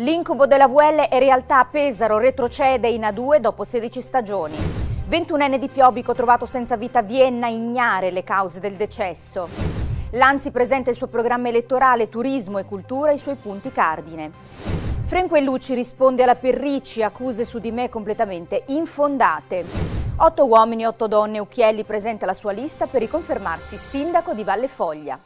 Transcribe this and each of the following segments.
L'incubo della VL è realtà, Pesaro retrocede in A2 dopo 16 stagioni. 21enne di Piobico trovato senza vita a Vienna, ignare le cause del decesso. L'Anzi presenta il suo programma elettorale, turismo e cultura, i suoi punti cardine. Franco e Lucci risponde alla Perricci, accuse su di me completamente infondate. Otto uomini, otto donne, Ucchielli presenta la sua lista per riconfermarsi sindaco di Valle Foglia.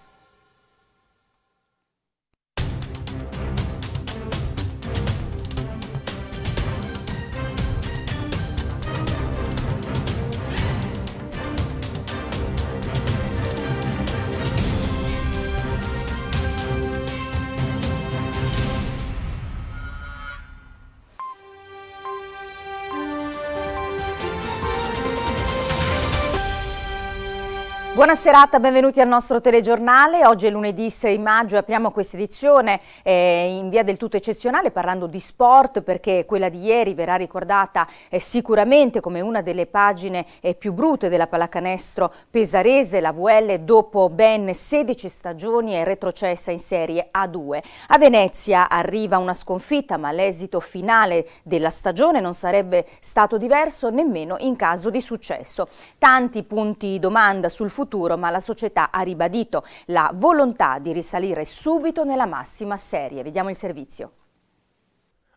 Buona serata, benvenuti al nostro telegiornale. Oggi è lunedì 6 maggio e apriamo questa edizione eh, in via del tutto eccezionale parlando di sport perché quella di ieri verrà ricordata eh, sicuramente come una delle pagine eh, più brutte della pallacanestro pesarese. La VL dopo ben 16 stagioni è retrocessa in Serie A2. A Venezia arriva una sconfitta ma l'esito finale della stagione non sarebbe stato diverso nemmeno in caso di successo. Tanti punti domanda sul futuro futuro, ma la società ha ribadito la volontà di risalire subito nella massima serie. Vediamo il servizio.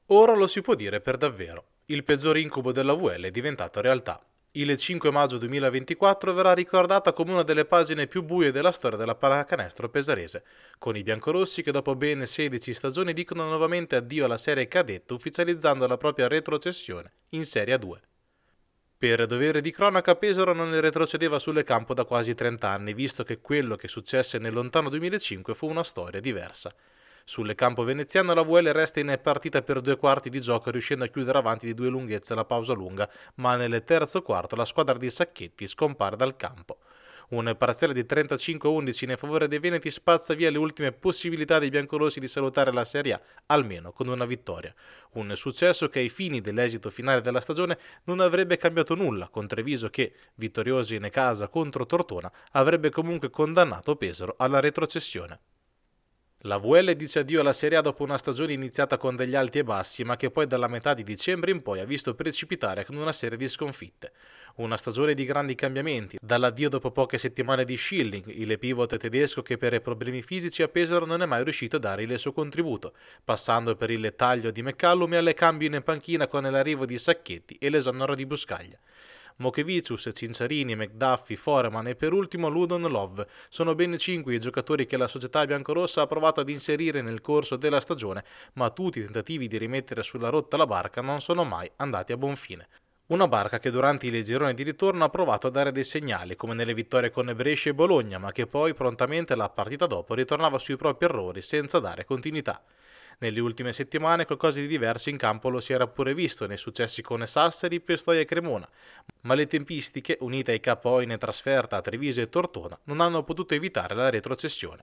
Ora lo si può dire per davvero. Il peggior incubo della VL è diventato realtà. Il 5 maggio 2024 verrà ricordata come una delle pagine più buie della storia della pallacanestro pesarese, con i biancorossi che dopo ben 16 stagioni dicono nuovamente addio alla serie cadetto ufficializzando la propria retrocessione in Serie 2. Per dovere di cronaca, Pesaro non retrocedeva sulle campo da quasi 30 anni, visto che quello che successe nel lontano 2005 fu una storia diversa. Sulle campo veneziano la VL resta in partita per due quarti di gioco riuscendo a chiudere avanti di due lunghezze la pausa lunga, ma nel terzo quarto la squadra di Sacchetti scompare dal campo. Un parziale di 35-11 in favore dei Veneti spazza via le ultime possibilità dei biancorossi di salutare la Serie A, almeno con una vittoria. Un successo che ai fini dell'esito finale della stagione non avrebbe cambiato nulla, con Treviso che, vittoriosi in casa contro Tortona, avrebbe comunque condannato Pesaro alla retrocessione. La VL dice addio alla Serie A dopo una stagione iniziata con degli alti e bassi, ma che poi dalla metà di dicembre in poi ha visto precipitare con una serie di sconfitte una stagione di grandi cambiamenti, dall'addio dopo poche settimane di Schilling, il pivot tedesco che per problemi fisici a Pesaro non è mai riuscito a dare il suo contributo, passando per il taglio di McCallum e alle cambi in panchina con l'arrivo di Sacchetti e l'esonero di Buscaglia. Mochevicius, Cinciarini, McDuffie, Foreman e per ultimo Ludon Love sono ben cinque i giocatori che la società biancorossa ha provato ad inserire nel corso della stagione, ma tutti i tentativi di rimettere sulla rotta la barca non sono mai andati a buon fine. Una barca che durante il girone di ritorno ha provato a dare dei segnali, come nelle vittorie con Brescia e Bologna, ma che poi prontamente la partita dopo ritornava sui propri errori senza dare continuità. Nelle ultime settimane qualcosa di diverso in campo lo si era pure visto nei successi con Sassari, Pistoia e Cremona, ma le tempistiche, unite ai KO in trasferta a Treviso e Tortona, non hanno potuto evitare la retrocessione.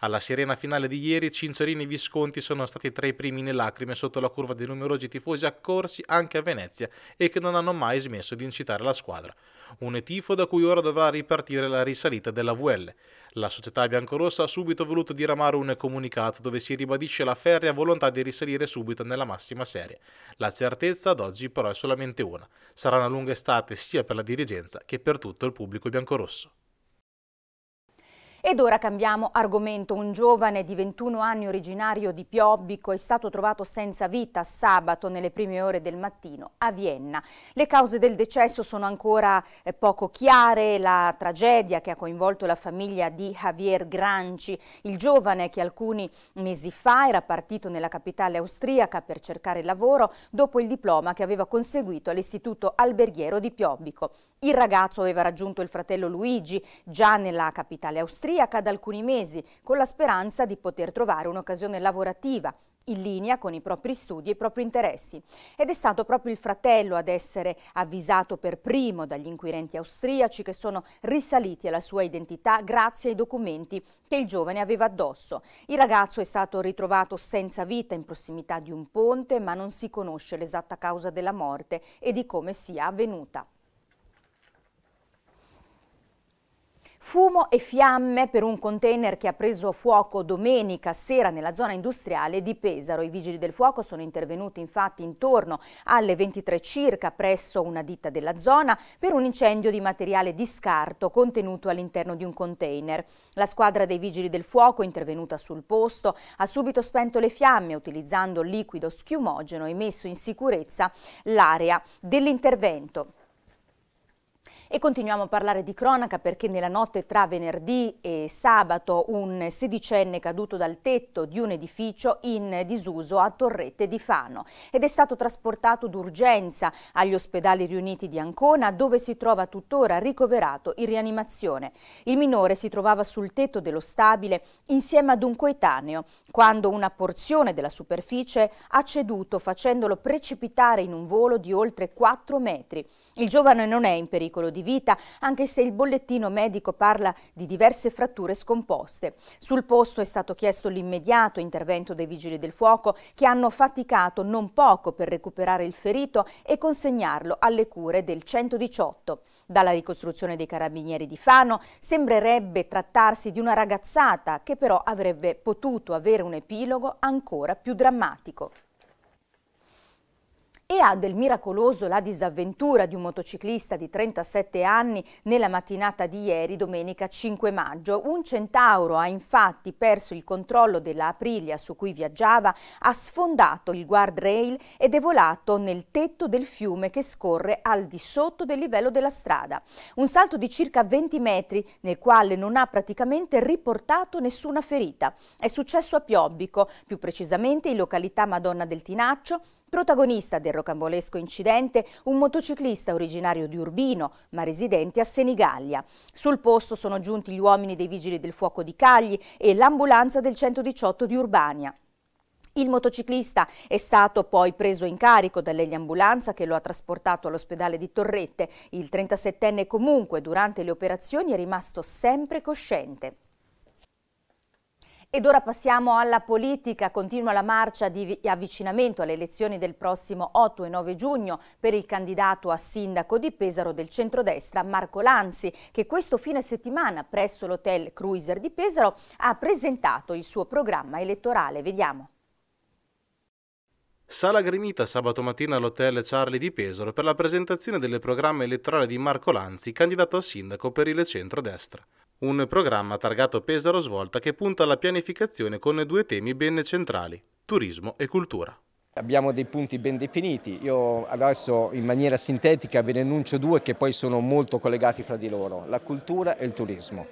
Alla sirena finale di ieri, Cincerini e Visconti sono stati tra i primi in lacrime sotto la curva dei numerosi tifosi accorsi anche a Venezia e che non hanno mai smesso di incitare la squadra. Un tifo da cui ora dovrà ripartire la risalita della VL. La società biancorossa ha subito voluto diramare un comunicato dove si ribadisce la ferrea volontà di risalire subito nella massima serie. La certezza ad oggi però è solamente una. Sarà una lunga estate sia per la dirigenza che per tutto il pubblico biancorosso. Ed ora cambiamo argomento. Un giovane di 21 anni originario di Piobbico è stato trovato senza vita sabato nelle prime ore del mattino a Vienna. Le cause del decesso sono ancora eh, poco chiare. La tragedia che ha coinvolto la famiglia di Javier Granci, il giovane che alcuni mesi fa era partito nella capitale austriaca per cercare lavoro dopo il diploma che aveva conseguito all'istituto alberghiero di Piobbico. Il ragazzo aveva raggiunto il fratello Luigi già nella capitale austriaca austriaca da alcuni mesi, con la speranza di poter trovare un'occasione lavorativa in linea con i propri studi e i propri interessi. Ed è stato proprio il fratello ad essere avvisato per primo dagli inquirenti austriaci che sono risaliti alla sua identità grazie ai documenti che il giovane aveva addosso. Il ragazzo è stato ritrovato senza vita in prossimità di un ponte, ma non si conosce l'esatta causa della morte e di come sia avvenuta. Fumo e fiamme per un container che ha preso fuoco domenica sera nella zona industriale di Pesaro. I vigili del fuoco sono intervenuti infatti intorno alle 23 circa presso una ditta della zona per un incendio di materiale di scarto contenuto all'interno di un container. La squadra dei vigili del fuoco, intervenuta sul posto, ha subito spento le fiamme utilizzando liquido schiumogeno e messo in sicurezza l'area dell'intervento. E continuiamo a parlare di cronaca perché nella notte tra venerdì e sabato un sedicenne caduto dal tetto di un edificio in disuso a Torrette di Fano ed è stato trasportato d'urgenza agli ospedali riuniti di Ancona dove si trova tuttora ricoverato in rianimazione. Il minore si trovava sul tetto dello stabile insieme ad un coetaneo quando una porzione della superficie ha ceduto facendolo precipitare in un volo di oltre 4 metri. Il giovane non è in pericolo di di vita, anche se il bollettino medico parla di diverse fratture scomposte. Sul posto è stato chiesto l'immediato intervento dei vigili del fuoco che hanno faticato non poco per recuperare il ferito e consegnarlo alle cure del 118. Dalla ricostruzione dei carabinieri di Fano sembrerebbe trattarsi di una ragazzata che però avrebbe potuto avere un epilogo ancora più drammatico. E ha del miracoloso la disavventura di un motociclista di 37 anni nella mattinata di ieri, domenica 5 maggio. Un centauro ha infatti perso il controllo della Aprilia su cui viaggiava, ha sfondato il guardrail ed è volato nel tetto del fiume che scorre al di sotto del livello della strada. Un salto di circa 20 metri nel quale non ha praticamente riportato nessuna ferita. È successo a Piobbico, più precisamente in località Madonna del Tinaccio, Protagonista del rocambolesco incidente un motociclista originario di Urbino, ma residente a Senigallia. Sul posto sono giunti gli uomini dei Vigili del Fuoco di Cagli e l'ambulanza del 118 di Urbania. Il motociclista è stato poi preso in carico dall'eliambulanza che lo ha trasportato all'ospedale di Torrette. Il 37enne comunque durante le operazioni è rimasto sempre cosciente. Ed ora passiamo alla politica. Continua la marcia di avvicinamento alle elezioni del prossimo 8 e 9 giugno per il candidato a sindaco di Pesaro del centrodestra Marco Lanzi, che questo fine settimana presso l'hotel Cruiser di Pesaro ha presentato il suo programma elettorale. Vediamo. Sala gremita sabato mattina all'hotel Charlie di Pesaro per la presentazione del programma elettorale di Marco Lanzi, candidato a sindaco per il centrodestra. Un programma targato Pesaro Svolta che punta alla pianificazione con due temi ben centrali, turismo e cultura. Abbiamo dei punti ben definiti, io adesso in maniera sintetica ve ne annuncio due che poi sono molto collegati fra di loro, la cultura e il turismo.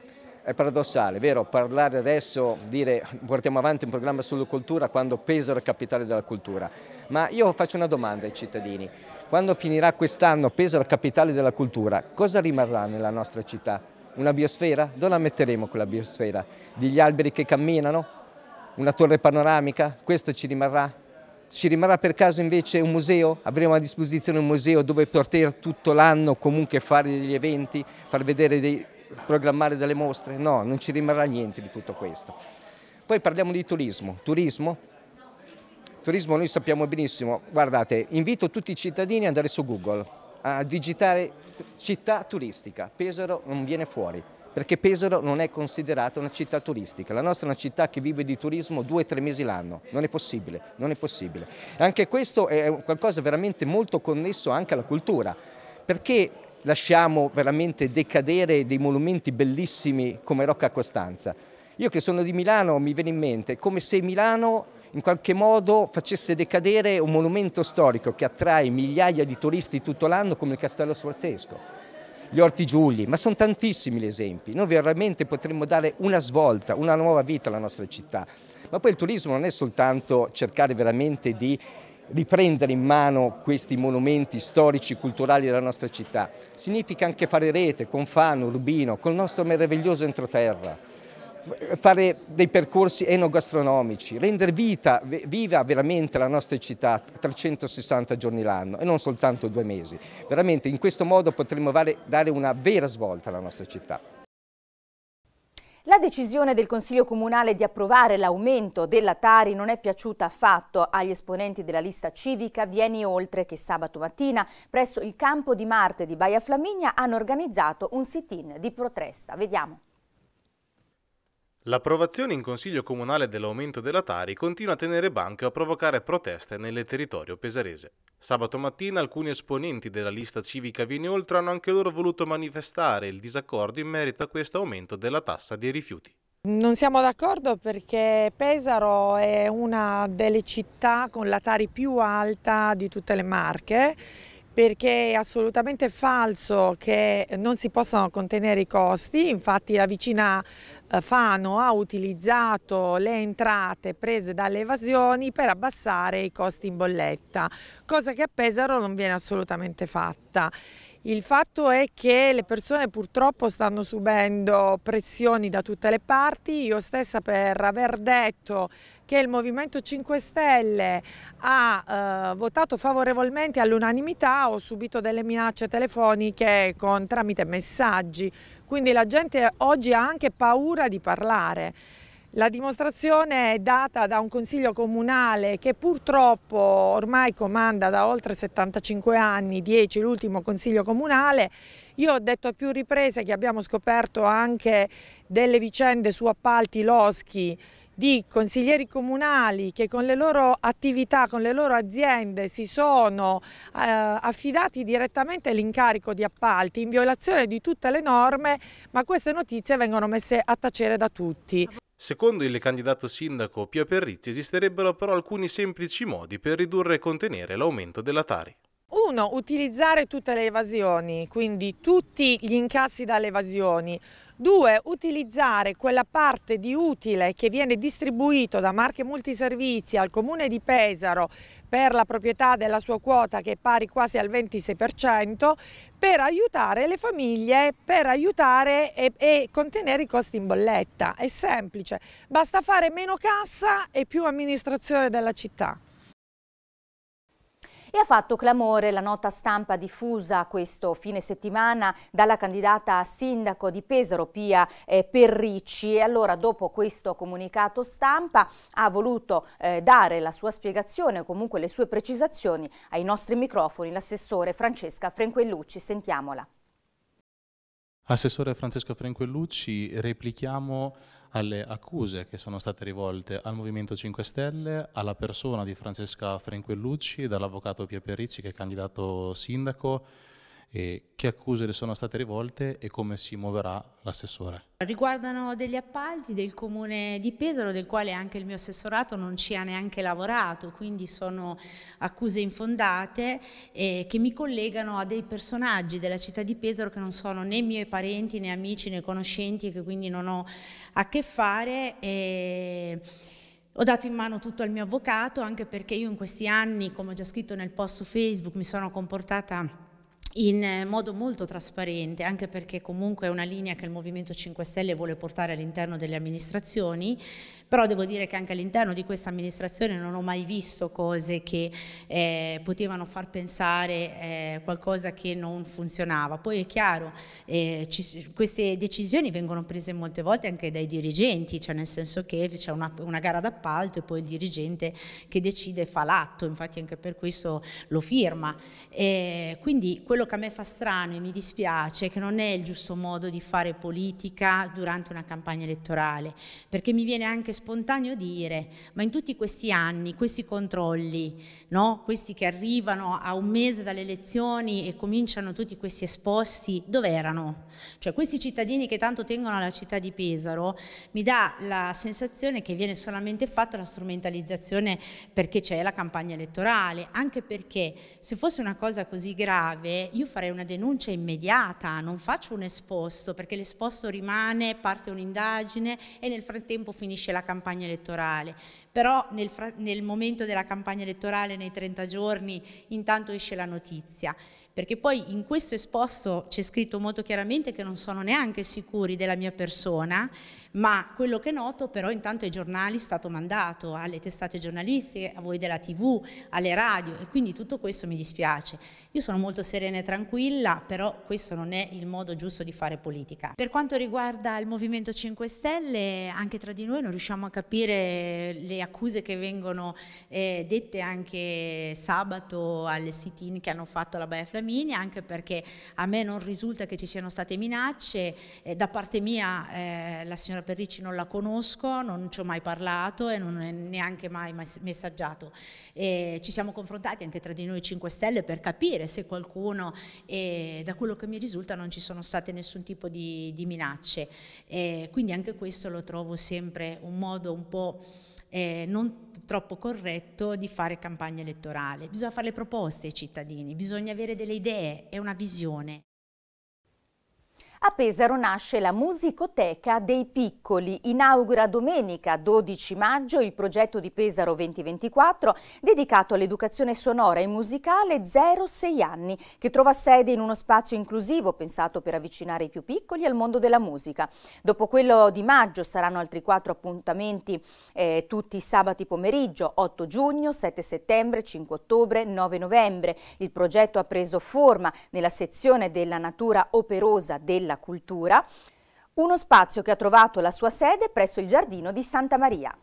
È paradossale, vero? Parlare adesso, dire portiamo avanti un programma sulla cultura quando Pesaro è capitale della cultura. Ma io faccio una domanda ai cittadini. Quando finirà quest'anno Pesaro capitale della cultura, cosa rimarrà nella nostra città? Una biosfera? Dove la metteremo quella biosfera? Degli alberi che camminano? Una torre panoramica? Questo ci rimarrà? Ci rimarrà per caso invece un museo? Avremo a disposizione un museo dove poter tutto l'anno comunque fare degli eventi, far vedere dei, programmare delle mostre? No, non ci rimarrà niente di tutto questo. Poi parliamo di turismo. Turismo? Turismo noi sappiamo benissimo. Guardate, invito tutti i cittadini ad andare su Google a digitare città turistica. Pesaro non viene fuori perché Pesaro non è considerata una città turistica. La nostra è una città che vive di turismo due o tre mesi l'anno, non è possibile, non è possibile. Anche questo è qualcosa veramente molto connesso anche alla cultura, perché lasciamo veramente decadere dei monumenti bellissimi come Rocca Costanza? Io che sono di Milano mi viene in mente come se Milano in qualche modo facesse decadere un monumento storico che attrae migliaia di turisti tutto l'anno come il Castello Sforzesco gli Orti Giuli, ma sono tantissimi gli esempi. Noi veramente potremmo dare una svolta, una nuova vita alla nostra città. Ma poi il turismo non è soltanto cercare veramente di riprendere in mano questi monumenti storici, e culturali della nostra città. Significa anche fare rete con Fano, Rubino, col nostro meraviglioso entroterra fare dei percorsi enogastronomici, rendere vita, viva veramente la nostra città 360 giorni l'anno e non soltanto due mesi. Veramente in questo modo potremmo dare una vera svolta alla nostra città. La decisione del Consiglio Comunale di approvare l'aumento della Tari non è piaciuta affatto agli esponenti della lista civica Vieni Oltre che sabato mattina presso il campo di Marte di Baia Flaminia hanno organizzato un sit-in di protesta. Vediamo. L'approvazione in Consiglio Comunale dell'aumento della Tari continua a tenere banco e a provocare proteste nel territorio pesarese. Sabato mattina alcuni esponenti della lista civica Vinoltre hanno anche loro voluto manifestare il disaccordo in merito a questo aumento della tassa dei rifiuti. Non siamo d'accordo perché Pesaro è una delle città con la Tari più alta di tutte le Marche perché è assolutamente falso che non si possano contenere i costi, infatti la vicina eh, Fano ha utilizzato le entrate prese dalle evasioni per abbassare i costi in bolletta, cosa che a Pesaro non viene assolutamente fatta. Il fatto è che le persone purtroppo stanno subendo pressioni da tutte le parti, io stessa per aver detto che il Movimento 5 Stelle ha eh, votato favorevolmente all'unanimità, ho subito delle minacce telefoniche con, tramite messaggi, quindi la gente oggi ha anche paura di parlare. La dimostrazione è data da un consiglio comunale che purtroppo ormai comanda da oltre 75 anni, 10 l'ultimo consiglio comunale. Io ho detto a più riprese che abbiamo scoperto anche delle vicende su appalti loschi di consiglieri comunali che con le loro attività, con le loro aziende si sono eh, affidati direttamente all'incarico di appalti in violazione di tutte le norme, ma queste notizie vengono messe a tacere da tutti. Secondo il candidato sindaco Pio Perrizzi esisterebbero però alcuni semplici modi per ridurre e contenere l'aumento della Tari. Uno, utilizzare tutte le evasioni, quindi tutti gli incassi dalle evasioni. Due, utilizzare quella parte di utile che viene distribuito da Marche Multiservizi al Comune di Pesaro per la proprietà della sua quota che è pari quasi al 26% per aiutare le famiglie, per aiutare e, e contenere i costi in bolletta. È semplice, basta fare meno cassa e più amministrazione della città. E ha fatto clamore la nota stampa diffusa questo fine settimana dalla candidata a sindaco di Pesaro, Pia eh, Perricci. E allora dopo questo comunicato stampa ha voluto eh, dare la sua spiegazione, comunque le sue precisazioni ai nostri microfoni, l'assessore Francesca Frenquellucci. Sentiamola. Assessore Francesca Frenquellucci, replichiamo alle accuse che sono state rivolte al Movimento 5 Stelle, alla persona di Francesca Frenquellucci, dall'avvocato Pia Perricci che è candidato sindaco, eh, che accuse le sono state rivolte e come si muoverà l'assessore. Riguardano degli appalti del comune di Pesaro, del quale anche il mio assessorato non ci ha neanche lavorato, quindi sono accuse infondate eh, che mi collegano a dei personaggi della città di Pesaro che non sono né miei parenti né amici né conoscenti e che quindi non ho a che fare. E... Ho dato in mano tutto al mio avvocato anche perché io in questi anni, come ho già scritto nel post su Facebook, mi sono comportata in eh, modo molto trasparente, anche perché comunque è una linea che il Movimento 5 Stelle vuole portare all'interno delle amministrazioni, però devo dire che anche all'interno di questa amministrazione non ho mai visto cose che eh, potevano far pensare eh, qualcosa che non funzionava. Poi è chiaro, eh, ci, queste decisioni vengono prese molte volte anche dai dirigenti, cioè nel senso che c'è una, una gara d'appalto e poi il dirigente che decide fa l'atto, infatti anche per questo lo firma. Eh, quindi quello quello che a me fa strano e mi dispiace è che non è il giusto modo di fare politica durante una campagna elettorale, perché mi viene anche spontaneo dire, ma in tutti questi anni, questi controlli, no? questi che arrivano a un mese dalle elezioni e cominciano tutti questi esposti, dove erano? Cioè questi cittadini che tanto tengono alla città di Pesaro, mi dà la sensazione che viene solamente fatta la strumentalizzazione perché c'è la campagna elettorale, anche perché se fosse una cosa così grave io farei una denuncia immediata, non faccio un esposto, perché l'esposto rimane, parte un'indagine e nel frattempo finisce la campagna elettorale. Però nel, nel momento della campagna elettorale, nei 30 giorni, intanto esce la notizia perché poi in questo esposto c'è scritto molto chiaramente che non sono neanche sicuri della mia persona, ma quello che noto però intanto ai giornali è stato mandato, alle testate giornalistiche, a voi della tv, alle radio e quindi tutto questo mi dispiace. Io sono molto serena e tranquilla, però questo non è il modo giusto di fare politica. Per quanto riguarda il Movimento 5 Stelle, anche tra di noi non riusciamo a capire le accuse che vengono eh, dette anche sabato alle sit-in che hanno fatto la Baia Flamenca Bramini, anche perché a me non risulta che ci siano state minacce, eh, da parte mia eh, la signora Perricci non la conosco, non ci ho mai parlato e non è neanche mai messaggiato. E ci siamo confrontati anche tra di noi 5 Stelle per capire se qualcuno, e da quello che mi risulta non ci sono state nessun tipo di, di minacce, e quindi anche questo lo trovo sempre un modo un po' eh, non troppo corretto di fare campagna elettorale. Bisogna fare le proposte ai cittadini, bisogna avere delle idee e una visione. A Pesaro nasce la Musicoteca dei Piccoli. Inaugura domenica 12 maggio il progetto di Pesaro 2024 dedicato all'educazione sonora e musicale 0-6 anni, che trova sede in uno spazio inclusivo pensato per avvicinare i più piccoli al mondo della musica. Dopo quello di maggio saranno altri quattro appuntamenti eh, tutti i sabati pomeriggio, 8 giugno, 7 settembre, 5 ottobre, 9 novembre. Il progetto ha preso forma nella sezione della natura operosa della della cultura, uno spazio che ha trovato la sua sede presso il Giardino di Santa Maria.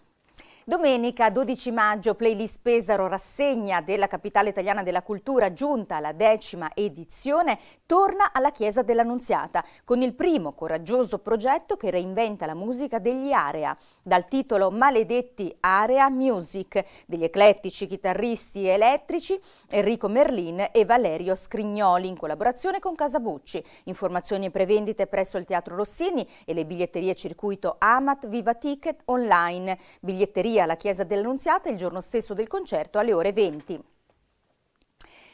Domenica 12 maggio Playlist Pesaro rassegna della capitale italiana della cultura giunta alla decima edizione torna alla Chiesa dell'Annunziata con il primo coraggioso progetto che reinventa la musica degli Area dal titolo Maledetti Area Music degli eclettici chitarristi elettrici Enrico Merlin e Valerio Scrignoli in collaborazione con Casabucci. Informazioni e prevendite presso il Teatro Rossini e le biglietterie circuito Amat Viva Ticket online. biglietterie via la Chiesa dell'Annunziata il giorno stesso del concerto alle ore 20.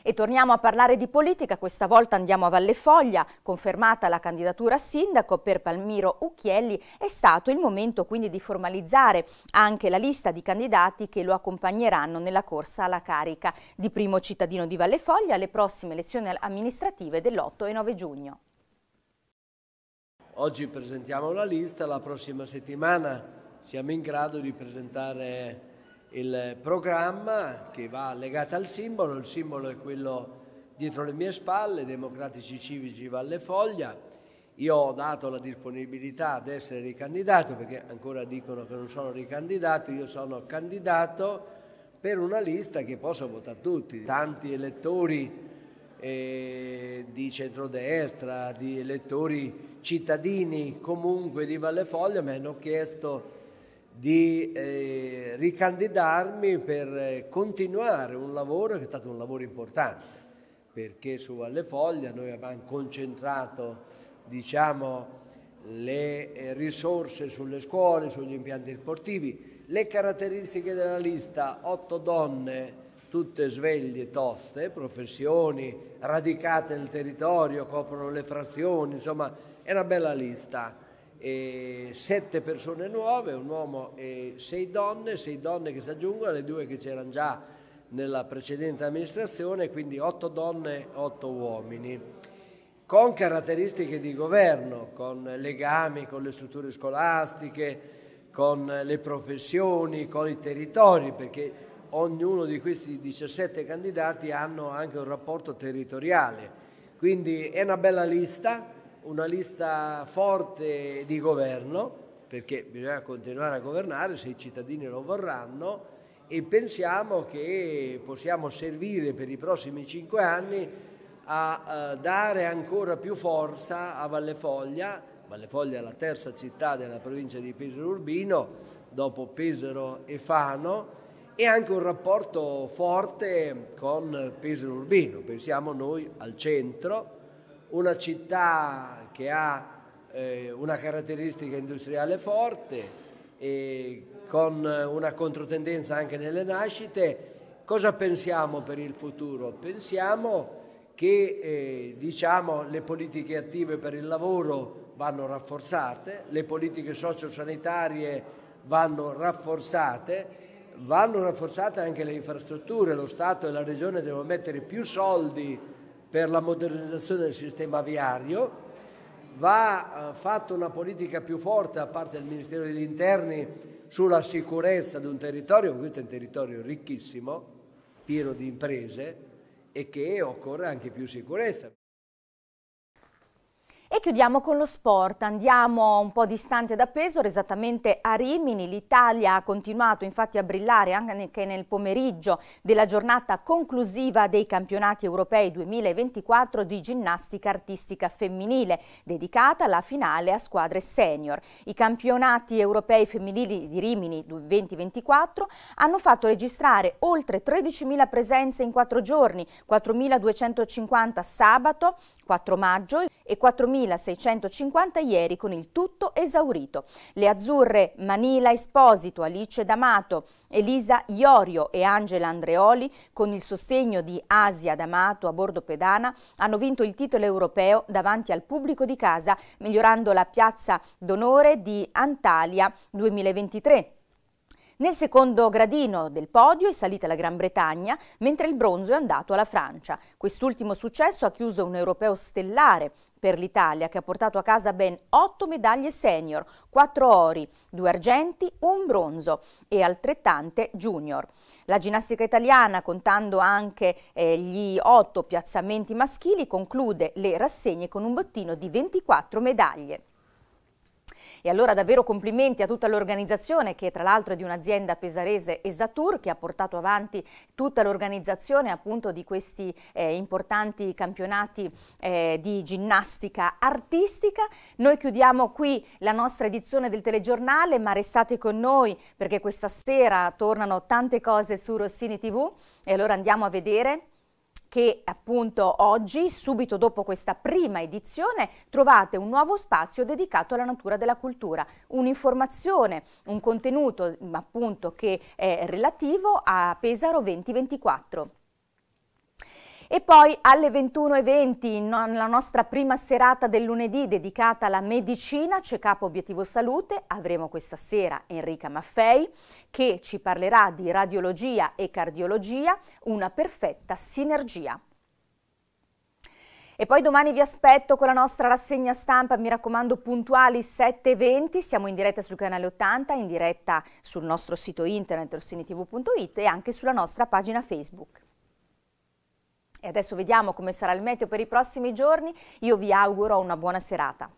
E torniamo a parlare di politica, questa volta andiamo a Valle Foglia, confermata la candidatura a sindaco per Palmiro Ucchielli, è stato il momento quindi di formalizzare anche la lista di candidati che lo accompagneranno nella corsa alla carica di primo cittadino di Valle Foglia alle prossime elezioni amministrative dell'8 e 9 giugno. Oggi presentiamo la lista, la prossima settimana siamo in grado di presentare il programma che va legato al simbolo, il simbolo è quello dietro le mie spalle, Democratici Civici Valle Foglia. Io ho dato la disponibilità ad essere ricandidato perché ancora dicono che non sono ricandidato, io sono candidato per una lista che posso votare tutti. Tanti elettori eh, di centrodestra, di elettori cittadini comunque di Valle Foglia mi hanno chiesto di eh, ricandidarmi per eh, continuare un lavoro che è stato un lavoro importante perché su Valle Foglia noi avevamo concentrato diciamo, le eh, risorse sulle scuole, sugli impianti sportivi, le caratteristiche della lista, otto donne tutte sveglie, toste, professioni radicate nel territorio, coprono le frazioni, insomma è una bella lista e sette persone nuove, un uomo e sei donne, sei donne che si aggiungono alle due che c'erano già nella precedente amministrazione, quindi otto donne, e otto uomini, con caratteristiche di governo, con legami con le strutture scolastiche, con le professioni, con i territori, perché ognuno di questi 17 candidati hanno anche un rapporto territoriale. Quindi è una bella lista una lista forte di governo, perché bisogna continuare a governare se i cittadini lo vorranno e pensiamo che possiamo servire per i prossimi cinque anni a eh, dare ancora più forza a Valle Foglia, Valle Foglia è la terza città della provincia di Pesaro Urbino, dopo Pesaro e Fano, e anche un rapporto forte con Pesaro Urbino. Pensiamo noi al centro, una città che ha eh, una caratteristica industriale forte, con una controtendenza anche nelle nascite, cosa pensiamo per il futuro? Pensiamo che eh, diciamo, le politiche attive per il lavoro vanno rafforzate, le politiche sociosanitarie vanno rafforzate, vanno rafforzate anche le infrastrutture, lo Stato e la Regione devono mettere più soldi per la modernizzazione del sistema viario, va eh, fatta una politica più forte da parte del Ministero degli Interni sulla sicurezza di un territorio, questo è un territorio ricchissimo, pieno di imprese e che occorre anche più sicurezza. Chiudiamo con lo sport, andiamo un po' distante da Pesaro, esattamente a Rimini. L'Italia ha continuato infatti a brillare anche nel pomeriggio della giornata conclusiva dei campionati europei 2024 di ginnastica artistica femminile, dedicata alla finale a squadre senior. I campionati europei femminili di Rimini 2024 hanno fatto registrare oltre 13.000 presenze in quattro giorni, 4.250 sabato 4 maggio e 4.000 3.650 ieri con il tutto esaurito. Le azzurre Manila Esposito, Alice D'Amato, Elisa Iorio e Angela Andreoli con il sostegno di Asia D'Amato a bordo pedana hanno vinto il titolo europeo davanti al pubblico di casa migliorando la piazza d'onore di Antalya 2023 nel secondo gradino del podio è salita la Gran Bretagna, mentre il bronzo è andato alla Francia. Quest'ultimo successo ha chiuso un europeo stellare per l'Italia, che ha portato a casa ben otto medaglie senior, quattro ori, due argenti, un bronzo e altrettante junior. La ginnastica italiana, contando anche eh, gli otto piazzamenti maschili, conclude le rassegne con un bottino di 24 medaglie. E allora davvero complimenti a tutta l'organizzazione che tra l'altro è di un'azienda pesarese Esatur che ha portato avanti tutta l'organizzazione appunto di questi eh, importanti campionati eh, di ginnastica artistica. Noi chiudiamo qui la nostra edizione del telegiornale ma restate con noi perché questa sera tornano tante cose su Rossini TV e allora andiamo a vedere che appunto oggi, subito dopo questa prima edizione, trovate un nuovo spazio dedicato alla natura della cultura, un'informazione, un contenuto appunto che è relativo a Pesaro 2024. E poi alle 21.20, la nostra prima serata del lunedì dedicata alla medicina, c'è capo obiettivo salute, avremo questa sera Enrica Maffei che ci parlerà di radiologia e cardiologia, una perfetta sinergia. E poi domani vi aspetto con la nostra rassegna stampa, mi raccomando puntuali 7.20, siamo in diretta sul canale 80, in diretta sul nostro sito internet rossinitv.it e anche sulla nostra pagina Facebook. E adesso vediamo come sarà il meteo per i prossimi giorni. Io vi auguro una buona serata.